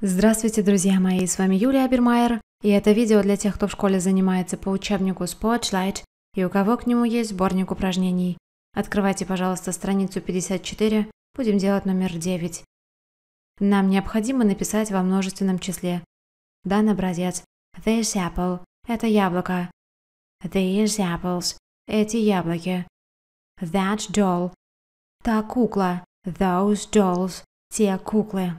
Здравствуйте, друзья мои, с вами Юлия Абермайер, и это видео для тех, кто в школе занимается по учебнику Spotlight и у кого к нему есть сборник упражнений. Открывайте, пожалуйста, страницу 54, будем делать номер 9. Нам необходимо написать во множественном числе. Данный образец This apple – это яблоко. These apples – эти яблоки. That doll – та кукла. Those dolls – те куклы.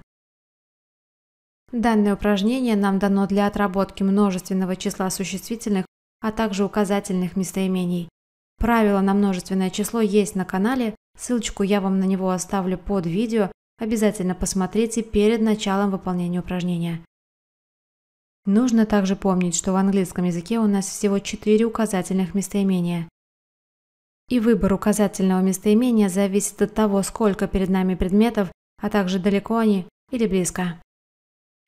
Данное упражнение нам дано для отработки множественного числа существительных, а также указательных местоимений. Правило на множественное число есть на канале, ссылочку я вам на него оставлю под видео, обязательно посмотрите перед началом выполнения упражнения. Нужно также помнить, что в английском языке у нас всего 4 указательных местоимения. И выбор указательного местоимения зависит от того, сколько перед нами предметов, а также далеко они или близко.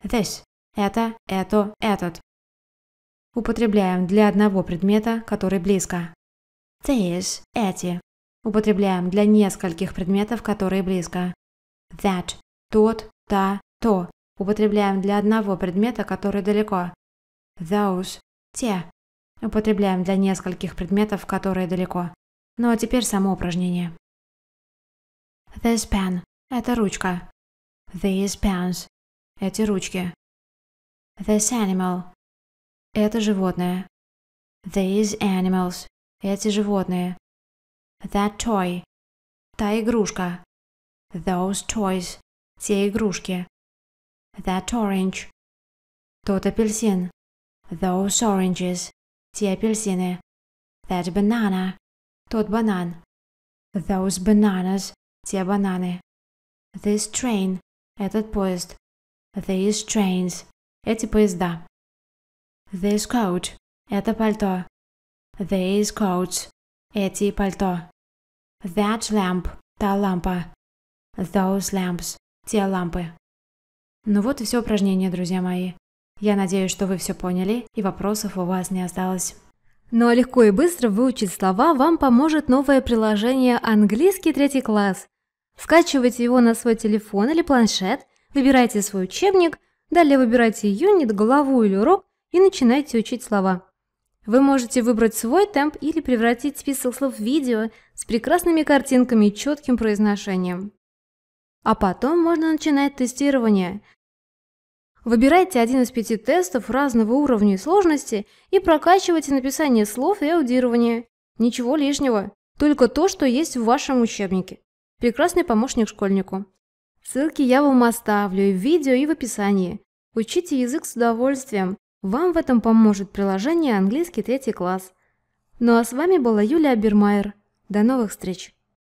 This – это, это, этот. Употребляем для одного предмета, который близко. These – эти. Употребляем для нескольких предметов, которые близко. That – тот, та, то. Употребляем для одного предмета, который далеко. Those – те. Употребляем для нескольких предметов, которые далеко. Ну а теперь само упражнение. This pen – это ручка. These pens эти ручки. This animal. Это животное. These animals. Эти животные. That toy. Та игрушка. Those toys. Те игрушки. That orange. Тот апельсин. Those oranges. Те апельсины. That banana. Тот банан. Those bananas. Те бананы. This train. Этот поезд. These trains – эти поезда. This coat – это пальто. These coats – эти пальто. That lamp – та лампа. Those lamps – те лампы. Ну вот и все упражнение, друзья мои. Я надеюсь, что вы все поняли и вопросов у вас не осталось. Ну а легко и быстро выучить слова вам поможет новое приложение «Английский третий класс». Скачивайте его на свой телефон или планшет Выбирайте свой учебник, далее выбирайте юнит, главу или урок и начинайте учить слова. Вы можете выбрать свой темп или превратить список слов в видео с прекрасными картинками и четким произношением. А потом можно начинать тестирование. Выбирайте один из пяти тестов разного уровня и сложности и прокачивайте написание слов и аудирование. Ничего лишнего, только то, что есть в вашем учебнике. Прекрасный помощник школьнику. Ссылки я вам оставлю и в видео, и в описании. Учите язык с удовольствием. Вам в этом поможет приложение «Английский третий класс». Ну а с вами была Юлия Бермайер. До новых встреч!